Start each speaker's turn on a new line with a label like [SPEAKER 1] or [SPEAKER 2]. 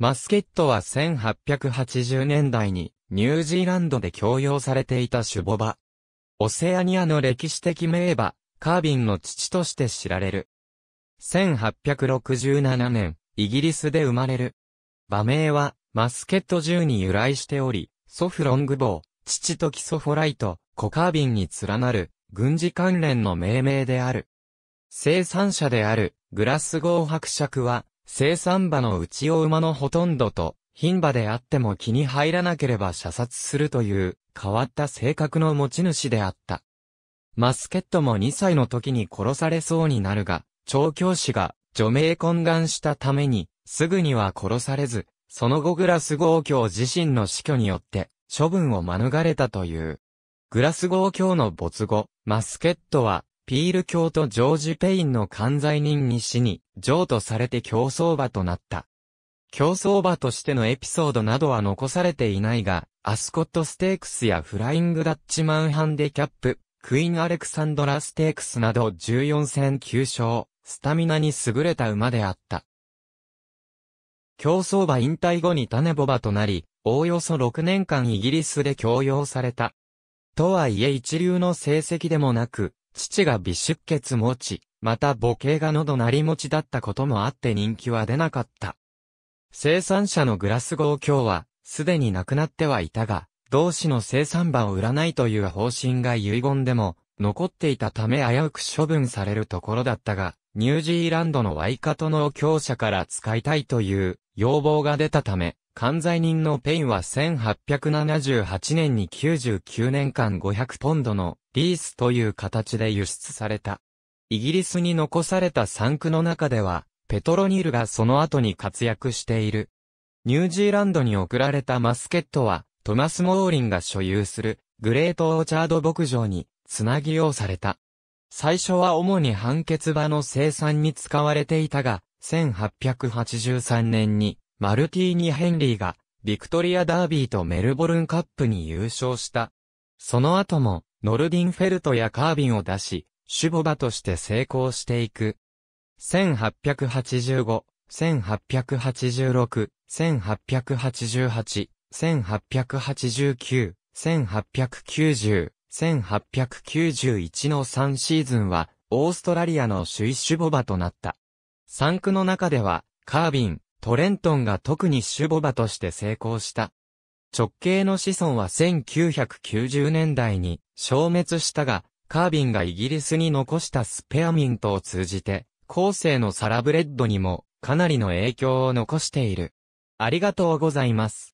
[SPEAKER 1] マスケットは1880年代にニュージーランドで供用されていた種母馬。オセアニアの歴史的名馬、カービンの父として知られる。1867年、イギリスで生まれる。馬名は、マスケット銃に由来しており、祖父ロングボウ、父とキソフォライト、コカービンに連なる、軍事関連の命名である。生産者である、グラスゴー伯爵は、生産馬の内を馬のほとんどと、牝馬であっても気に入らなければ射殺するという変わった性格の持ち主であった。マスケットも2歳の時に殺されそうになるが、調教師が除名懇願したために、すぐには殺されず、その後グラス号教自身の死去によって処分を免れたという。グラス号教の没後、マスケットはピール教とジョージ・ペインの関西人に死に、譲渡されて競争馬となった。競争馬としてのエピソードなどは残されていないが、アスコットステークスやフライングダッチマンハンデキャップ、クイーンアレクサンドラステークスなど14戦9勝、スタミナに優れた馬であった。競争馬引退後に種ボバとなり、おおよそ6年間イギリスで強要された。とはいえ一流の成績でもなく、父が微出血持ち、また母系が喉鳴り持ちだったこともあって人気は出なかった。生産者のグラスゴー卿は、すでに亡くなってはいたが、同志の生産場を売らないという方針が遺言でも、残っていたため危うく処分されるところだったが、ニュージーランドのワイカトの強者から使いたいという要望が出たため、関西人のペインは1878年に99年間500ポンドのリースという形で輸出された。イギリスに残された産区の中では、ペトロニールがその後に活躍している。ニュージーランドに送られたマスケットは、トマス・モーリンが所有する、グレート・オーチャード牧場に、つなぎ用された。最初は主に判決場の生産に使われていたが、1883年に、マルティーニ・ヘンリーが、ビクトリア・ダービーとメルボルンカップに優勝した。その後も、ノルディンフェルトやカービンを出し、シュボバとして成功していく。1885、1886、1888、1889、1890、1891の3シーズンは、オーストラリアの首位シュボバとなった。3区の中では、カービン、トレントンが特に守ボバとして成功した。直系の子孫は1990年代に消滅したが、カービンがイギリスに残したスペアミントを通じて、後世のサラブレッドにもかなりの影響を残している。ありがとうございます。